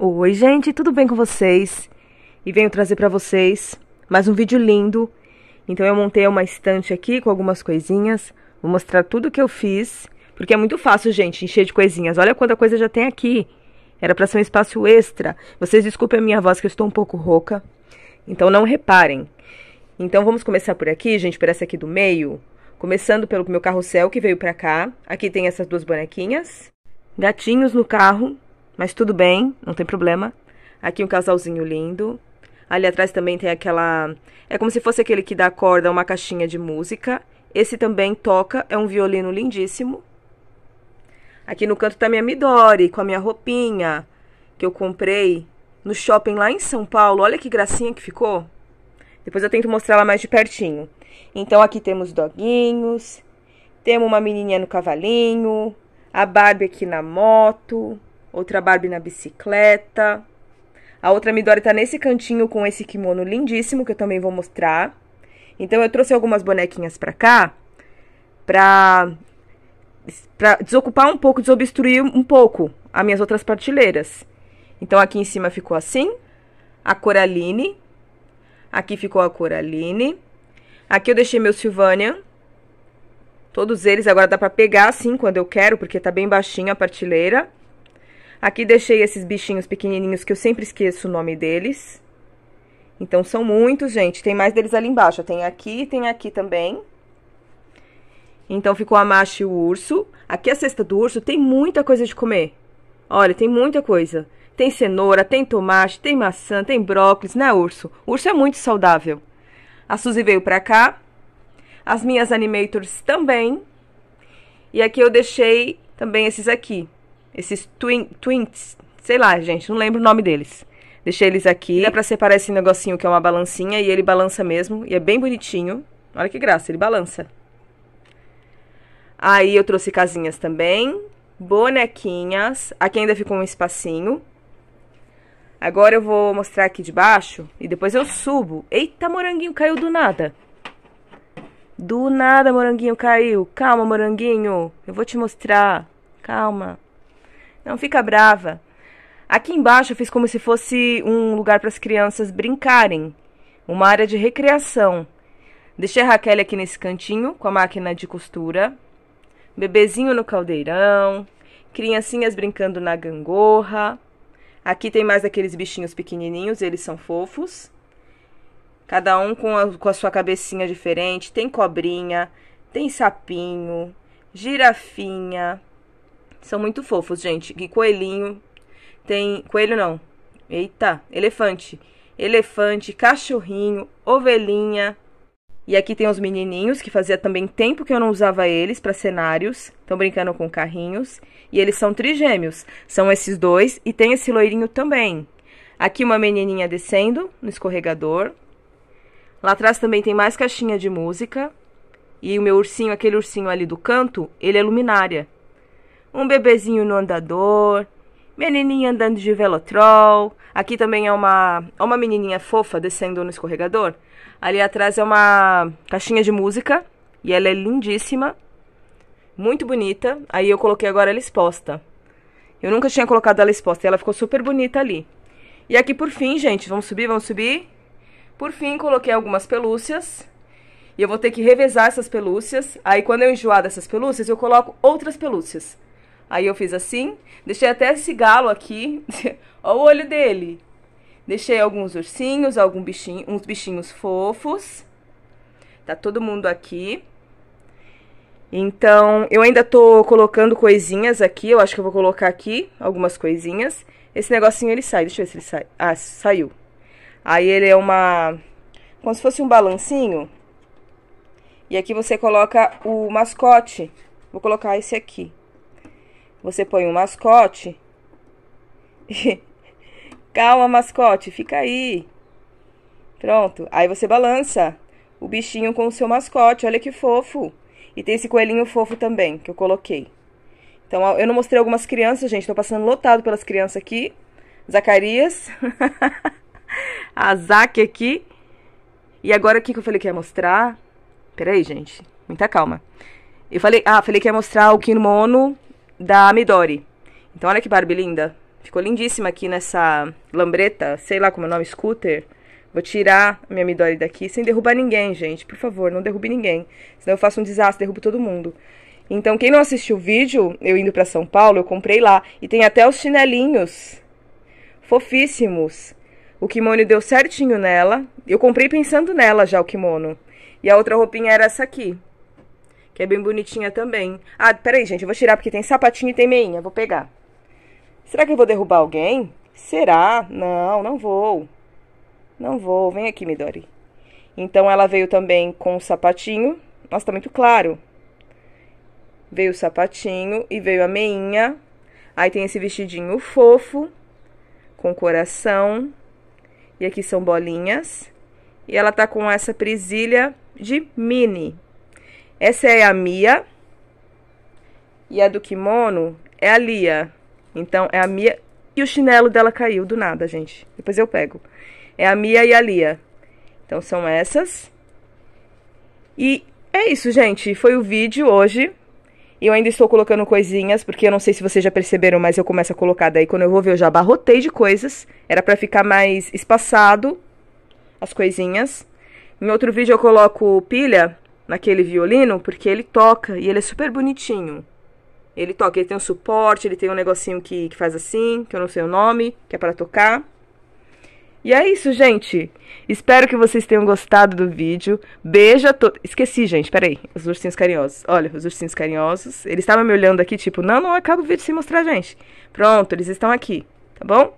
Oi, gente, tudo bem com vocês? E venho trazer para vocês mais um vídeo lindo. Então eu montei uma estante aqui com algumas coisinhas, vou mostrar tudo que eu fiz, porque é muito fácil, gente, encher de coisinhas. Olha quanta coisa já tem aqui. Era para ser um espaço extra. Vocês desculpem a minha voz que eu estou um pouco rouca. Então não reparem. Então vamos começar por aqui, gente, por essa aqui do meio, começando pelo meu carrossel que veio para cá. Aqui tem essas duas bonequinhas, gatinhos no carro mas tudo bem, não tem problema. Aqui um casalzinho lindo. Ali atrás também tem aquela. É como se fosse aquele que dá corda a uma caixinha de música. Esse também toca, é um violino lindíssimo. Aqui no canto tá minha Midori, com a minha roupinha que eu comprei no shopping lá em São Paulo. Olha que gracinha que ficou. Depois eu tento mostrar ela mais de pertinho. Então aqui temos doguinhos, temos uma menininha no cavalinho, a Barbie aqui na moto outra Barbie na bicicleta. A outra Midori tá nesse cantinho com esse kimono lindíssimo que eu também vou mostrar. Então eu trouxe algumas bonequinhas pra cá pra, pra desocupar um pouco, desobstruir um pouco as minhas outras prateleiras. Então aqui em cima ficou assim, a Coraline. Aqui ficou a Coraline. Aqui eu deixei meu Silvânia. Todos eles agora dá pra pegar assim quando eu quero, porque tá bem baixinho a prateleira. Aqui deixei esses bichinhos pequenininhos que eu sempre esqueço o nome deles. Então, são muitos, gente. Tem mais deles ali embaixo. Tem aqui e tem aqui também. Então, ficou a macho e o urso. Aqui a cesta do urso tem muita coisa de comer. Olha, tem muita coisa. Tem cenoura, tem tomate, tem maçã, tem brócolis, né, urso? O urso é muito saudável. A Suzy veio pra cá. As minhas animators também. E aqui eu deixei também esses aqui. Esses twin, twins sei lá, gente, não lembro o nome deles. Deixei eles aqui. Dá pra separar esse negocinho que é uma balancinha e ele balança mesmo. E é bem bonitinho. Olha que graça, ele balança. Aí eu trouxe casinhas também. Bonequinhas. Aqui ainda ficou um espacinho. Agora eu vou mostrar aqui de baixo e depois eu subo. Eita, moranguinho caiu do nada. Do nada, moranguinho caiu. Calma, moranguinho. Eu vou te mostrar. Calma. Não fica brava. Aqui embaixo eu fiz como se fosse um lugar para as crianças brincarem, uma área de recreação. Deixei a Raquel aqui nesse cantinho com a máquina de costura, bebezinho no caldeirão, criancinhas brincando na gangorra. Aqui tem mais aqueles bichinhos pequenininhos, eles são fofos. Cada um com a, com a sua cabecinha diferente. Tem cobrinha, tem sapinho, girafinha, são muito fofos, gente. E coelhinho. Tem. Coelho não. Eita, elefante. Elefante, cachorrinho, ovelhinha. E aqui tem os menininhos, que fazia também tempo que eu não usava eles para cenários. Estão brincando com carrinhos. E eles são trigêmeos. São esses dois. E tem esse loirinho também. Aqui uma menininha descendo no escorregador. Lá atrás também tem mais caixinha de música. E o meu ursinho, aquele ursinho ali do canto, ele é luminária um bebezinho no andador, menininha andando de velotrol. Aqui também é uma, é uma menininha fofa descendo no escorregador. Ali atrás é uma caixinha de música e ela é lindíssima, muito bonita. Aí eu coloquei agora ela exposta. Eu nunca tinha colocado ela exposta e ela ficou super bonita ali. E aqui por fim, gente, vamos subir, vamos subir. Por fim, coloquei algumas pelúcias. E eu vou ter que revezar essas pelúcias. Aí quando eu enjoar dessas pelúcias, eu coloco outras pelúcias. Aí eu fiz assim, deixei até esse galo aqui, ó o olho dele. Deixei alguns ursinhos, algum bichinho, uns bichinhos fofos. Tá todo mundo aqui. Então, eu ainda tô colocando coisinhas aqui, eu acho que eu vou colocar aqui algumas coisinhas. Esse negocinho ele sai, deixa eu ver se ele sai. Ah, saiu. Aí ele é uma como se fosse um balancinho. E aqui você coloca o mascote. Vou colocar esse aqui. Você põe um mascote. Calma, mascote, fica aí. Pronto. Aí você balança o bichinho com o seu mascote. Olha que fofo. E tem esse coelhinho fofo também que eu coloquei. Então, eu não mostrei algumas crianças, gente. Tô passando lotado pelas crianças aqui. Zacarias. a Zaque aqui. E agora o que, que eu falei que ia mostrar? Peraí, gente. Muita calma. Eu falei, ah, falei que ia mostrar o Kimono da Midori. Então olha que Barbie linda. Ficou lindíssima aqui nessa lambreta, sei lá como é o nome, scooter. Vou tirar a minha Midori daqui sem derrubar ninguém, gente. Por favor, não derrube ninguém. Senão eu faço um desastre, derrubo todo mundo. Então, quem não assistiu o vídeo, eu indo para São Paulo, eu comprei lá. E tem até os chinelinhos fofíssimos. O kimono deu certinho nela. Eu comprei pensando nela já o kimono. E a outra roupinha era essa aqui que é bem bonitinha também. Ah, peraí, gente, eu vou tirar porque tem sapatinho e tem meinha, vou pegar. Será que eu vou derrubar alguém? Será? Não, não vou. Não vou, vem aqui, Midori. Então ela veio também com o sapatinho. Nossa, tá muito claro. Veio o sapatinho e veio a meinha. Aí tem esse vestidinho fofo, com coração. E aqui são bolinhas. E ela tá com essa presilha de mini. Essa é a Mia. E a do kimono é a Lia. Então é a Mia. E o chinelo dela caiu do nada, gente. Depois eu pego. É a Mia e a Lia. Então são essas. E é isso, gente. Foi o vídeo hoje. Eu ainda estou colocando coisinhas, porque eu não sei se vocês já perceberam, mas eu começo a colocar daí. Quando eu vou ver, eu já abarrotei de coisas. Era para ficar mais espaçado as coisinhas. Em outro vídeo eu coloco pilha, naquele violino porque ele toca e ele é super bonitinho. Ele toca, ele tem um suporte, ele tem um negocinho que, que faz assim, que eu não sei o nome, que é para tocar. E é isso, gente. Espero que vocês tenham gostado do vídeo. Beijo a todos. Esqueci, gente, peraí. Os ursinhos carinhosos. Olha, os ursinhos carinhosos. Eles estavam me olhando aqui, tipo, não, não acaba o vídeo sem mostrar, gente. Pronto, eles estão aqui, tá bom?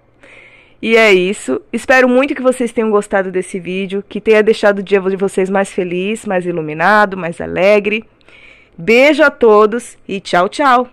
E é isso. Espero muito que vocês tenham gostado desse vídeo, que tenha deixado o dia de vocês mais feliz, mais iluminado, mais alegre. Beijo a todos e tchau, tchau!